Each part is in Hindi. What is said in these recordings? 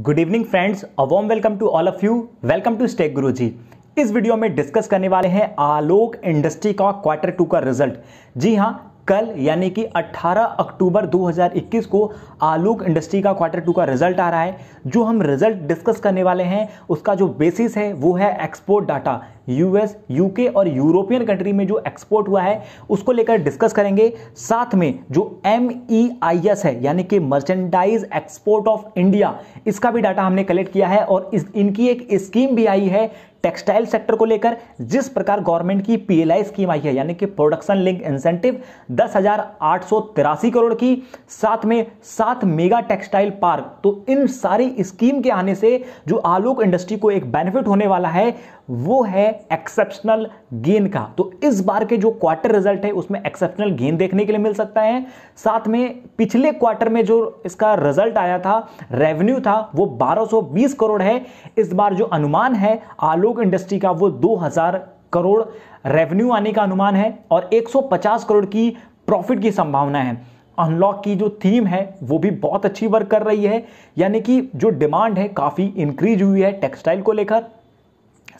good evening friends uh warm welcome to all of you welcome to stake Guruji इस वीडियो में डिस्कस करने वाले हैं आलोक इंडस्ट्री का क्वार्टर टू का रिजल्ट जी हाँ कल यानी कि 18 अक्टूबर 2021 को आलोक इंडस्ट्री का क्वार्टर टू का रिजल्ट आ रहा है जो हम रिजल्ट डिस्कस करने वाले हैं उसका जो बेसिस है वो है एक्सपोर्ट डाटा यूएस यूके और यूरोपियन कंट्री में जो एक्सपोर्ट हुआ है उसको लेकर डिस्कस करेंगे साथ में जो एम ई आई एस है यानी कि मर्चेंडाइज एक्सपोर्ट ऑफ इंडिया इसका भी डाटा हमने कलेक्ट किया है और इस, इनकी एक स्कीम भी आई है टेक्सटाइल सेक्टर को लेकर जिस प्रकार गवर्नमेंट की पीएलआई स्कीम आई है यानी कि प्रोडक्शन लिंक इंसेंटिव दस करोड़ की साथ में सात मेगा टेक्सटाइल पार्क तो इन सारी स्कीम के आने से जो आलोक इंडस्ट्री को एक बेनिफिट होने वाला है वो है एक्सेप्शनल गेन का तो इस बार के जो क्वार्टर रिजल्ट है उसमें एक्सेप्शनल गेन देखने के लिए मिल सकता है साथ में पिछले क्वार्टर में जो इसका रिजल्ट आया था रेवेन्यू था वो 1220 करोड़ है इस बार जो अनुमान है आलोक उद्योग इंडस्ट्री का वो 2000 करोड़ रेवेन्यू आने का अनुमान है और 150 करोड़ की प्रॉफिट की संभावना है अनलॉक की जो थीम है वो भी बहुत अच्छी वर्क कर रही है यानी कि जो डिमांड है काफ़ी इंक्रीज हुई है टेक्सटाइल को लेकर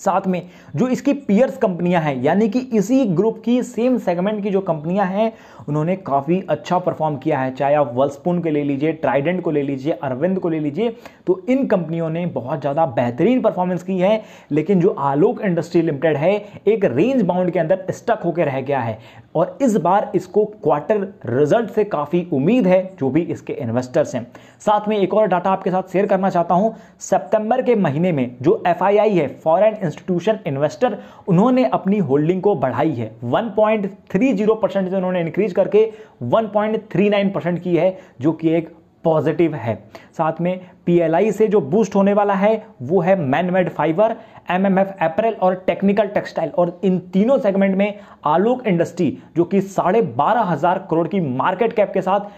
साथ में जो इसकी पियर्स कंपनियां हैं यानी कि इसी ग्रुप की सेम सेगमेंट की जो कंपनियां हैं उन्होंने काफ़ी अच्छा परफॉर्म किया है चाहे आप वर्लस्पून को ले लीजिए ट्राइडेंट को ले लीजिए अरविंद को ले लीजिए तो इन कंपनियों ने बहुत ज़्यादा बेहतरीन परफॉर्मेंस की है लेकिन जो आलोक इंडस्ट्री लिमिटेड है एक रेंज बाउंड के अंदर स्टक होकर रह गया है और इस बार इसको क्वार्टर रिजल्ट से काफ़ी उम्मीद है जो भी इसके इन्वेस्टर्स हैं साथ में एक और डाटा आपके साथ शेयर करना चाहता हूँ सेप्टेंबर के महीने में जो एफ है फॉरन इंस्टीट्यूशन इन्वेस्टर उन्होंने अपनी होल्डिंग को बढ़ाई है 1.30 परसेंट से उन्होंने इंक्रीज करके 1.39 परसेंट की है जो कि एक पॉजिटिव है साथ में पीएलआई से जो बूस्ट होने वाला है वो है मैनमेड फाइबर एमएमएफ एप्रल और टेक्निकल टेक्सटाइल और इन तीनों सेगमेंट में आलोक इंडस्ट्री जो कि साढ़े बारह हजार करोड़ की मार्केट कैप के साथ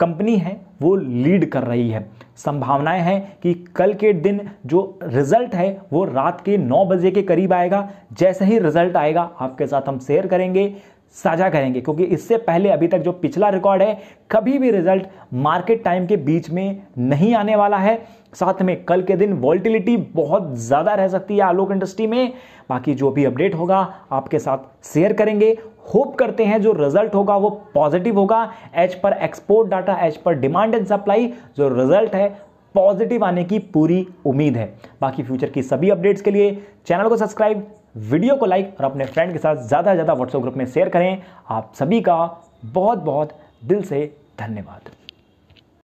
कंपनी है वो लीड कर रही है संभावनाएं हैं कि कल के दिन जो रिजल्ट है वो रात के नौ बजे के करीब आएगा जैसे ही रिजल्ट आएगा आपके साथ हम शेयर करेंगे साझा करेंगे क्योंकि इससे पहले अभी तक जो पिछला रिकॉर्ड है कभी भी रिजल्ट मार्केट टाइम के बीच में नहीं आने वाला है साथ में कल के दिन वॉल्टिलिटी बहुत ज़्यादा रह सकती है आलोक इंडस्ट्री में बाकी जो भी अपडेट होगा आपके साथ शेयर करेंगे होप करते हैं जो रिजल्ट होगा वो पॉजिटिव होगा as per export data as per demand and supply जो रिजल्ट है पॉजिटिव आने की पूरी उम्मीद है बाकी फ्यूचर की सभी अपडेट्स के लिए चैनल को सब्सक्राइब वीडियो को लाइक और अपने फ्रेंड के साथ ज़्यादा से ज़्यादा व्हाट्सएप ग्रुप में शेयर करें आप सभी का बहुत बहुत दिल से धन्यवाद